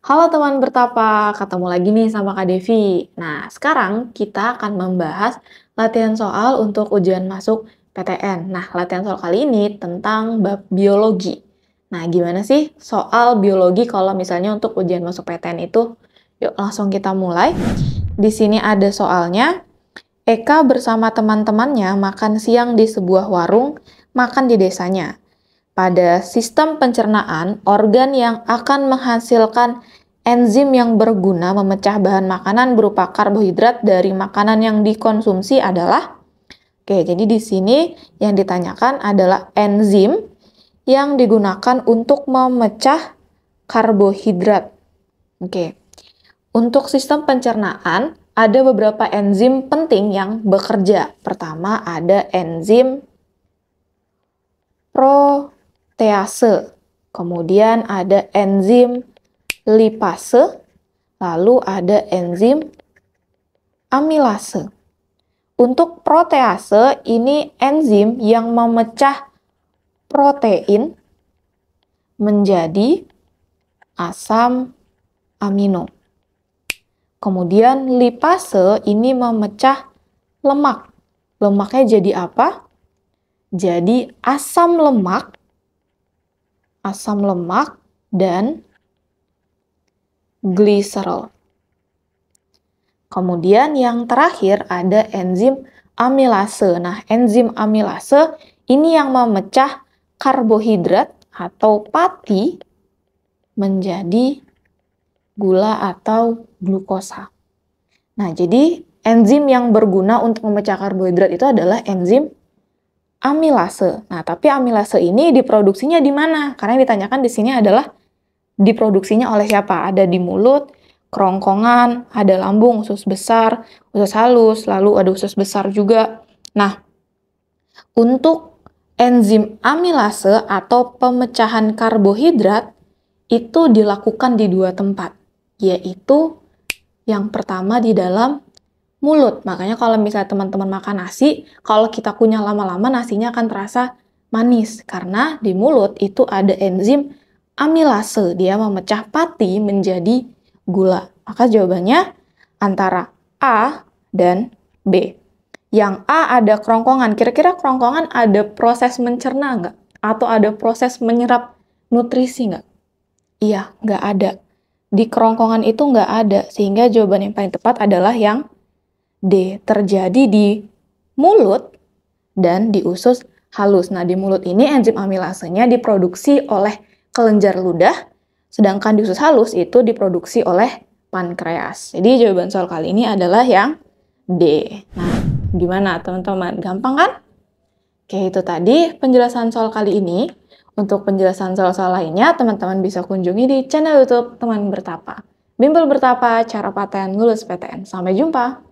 Halo teman bertapa, ketemu lagi nih sama Kak Devi. Nah, sekarang kita akan membahas latihan soal untuk ujian masuk PTN. Nah, latihan soal kali ini tentang bab biologi. Nah, gimana sih soal biologi kalau misalnya untuk ujian masuk PTN itu? Yuk, langsung kita mulai. Di sini ada soalnya. Eka bersama teman-temannya makan siang di sebuah warung, makan di desanya. Pada sistem pencernaan, organ yang akan menghasilkan enzim yang berguna memecah bahan makanan berupa karbohidrat dari makanan yang dikonsumsi adalah Oke, jadi di sini yang ditanyakan adalah enzim yang digunakan untuk memecah karbohidrat. Oke. Untuk sistem pencernaan ada beberapa enzim penting yang bekerja. Pertama ada enzim pro protease, kemudian ada enzim lipase, lalu ada enzim amilase. Untuk protease, ini enzim yang memecah protein menjadi asam amino. Kemudian lipase ini memecah lemak. Lemaknya jadi apa? Jadi asam lemak asam lemak, dan gliserol. Kemudian yang terakhir ada enzim amilase. Nah, enzim amilase ini yang memecah karbohidrat atau pati menjadi gula atau glukosa. Nah, jadi enzim yang berguna untuk memecah karbohidrat itu adalah enzim amilase. Nah, tapi amilase ini diproduksinya di mana? Karena yang ditanyakan di sini adalah diproduksinya oleh siapa? Ada di mulut, kerongkongan, ada lambung, usus besar, usus halus, lalu ada usus besar juga. Nah, untuk enzim amilase atau pemecahan karbohidrat itu dilakukan di dua tempat, yaitu yang pertama di dalam mulut. Makanya kalau misalnya teman-teman makan nasi, kalau kita kunyah lama-lama nasinya akan terasa manis karena di mulut itu ada enzim amilase. Dia memecah pati menjadi gula. Maka jawabannya antara A dan B. Yang A ada kerongkongan. Kira-kira kerongkongan ada proses mencerna nggak? Atau ada proses menyerap nutrisi nggak? Iya, nggak ada. Di kerongkongan itu nggak ada, sehingga jawaban yang paling tepat adalah yang D terjadi di mulut dan di usus halus. Nah, di mulut ini enzim amilasenya diproduksi oleh kelenjar ludah, sedangkan di usus halus itu diproduksi oleh pankreas. Jadi jawaban soal kali ini adalah yang D. Nah, gimana teman-teman? Gampang kan? Oke, itu tadi penjelasan soal kali ini. Untuk penjelasan soal-soal lainnya, teman-teman bisa kunjungi di channel YouTube Teman Bertapa. Bimbel Bertapa, cara paten lulus PTN. Sampai jumpa!